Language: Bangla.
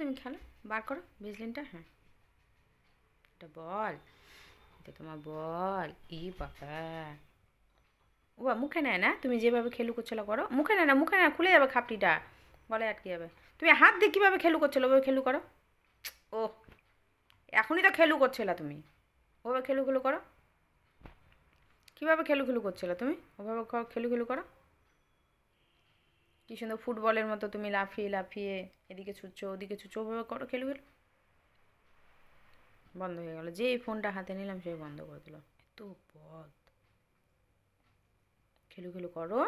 তুমি খেলো বার করো ভেজলিনটা হ্যাঁ এটা বল এটা তোমার বল ই বাবা ও মুখে নেয় না তুমি যেভাবে খেলু করছিল করো মুখে নেয় না মুখে নেয় খুলে যাবে খাপটিটা বলে আটকে যাবে তুমি হাত দিয়ে কীভাবে খেলু করছিল ওভাবে খেলু করো ও এখনই তো খেলু করছিল তুমি ওভাবে খেলু খেলু করো কীভাবে খেলু খেলু করছিল তুমি ওভাবে খেলু খেলু করো কি সুন্দর ফুটবলের মতো তুমি লাফিয়ে লাফিয়ে এদিকে ছুটছো ওদিকে ছুটছো ওভাবে করো খেলু বন্ধ হয়ে গেল যেই ফোনটা হাতে নিলাম সে বন্ধ করে দিল এত বদ খেলু খেলু করো